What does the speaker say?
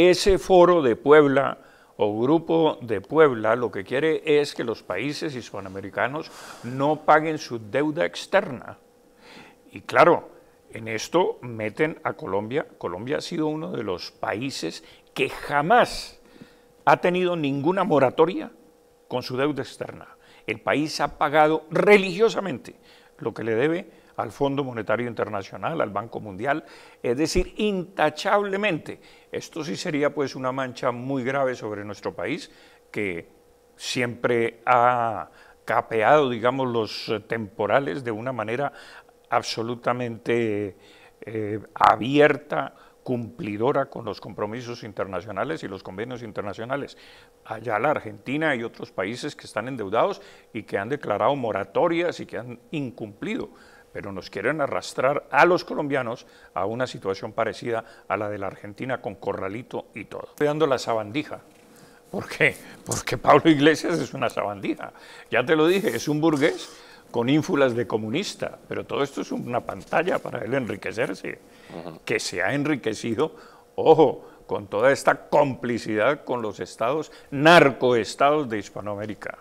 Ese foro de Puebla o grupo de Puebla lo que quiere es que los países hispanoamericanos no paguen su deuda externa. Y claro, en esto meten a Colombia. Colombia ha sido uno de los países que jamás ha tenido ninguna moratoria con su deuda externa. El país ha pagado religiosamente lo que le debe al Fondo Monetario Internacional, al Banco Mundial, es decir, intachablemente. Esto sí sería pues una mancha muy grave sobre nuestro país que siempre ha capeado, digamos, los eh, temporales de una manera absolutamente eh, abierta, cumplidora con los compromisos internacionales y los convenios internacionales. Allá la Argentina y otros países que están endeudados y que han declarado moratorias y que han incumplido pero nos quieren arrastrar a los colombianos a una situación parecida a la de la Argentina con corralito y todo. Estoy la sabandija. ¿Por qué? Porque Pablo Iglesias es una sabandija. Ya te lo dije, es un burgués con ínfulas de comunista, pero todo esto es una pantalla para él enriquecerse, que se ha enriquecido, ojo, con toda esta complicidad con los estados, narcoestados de Hispanoamérica.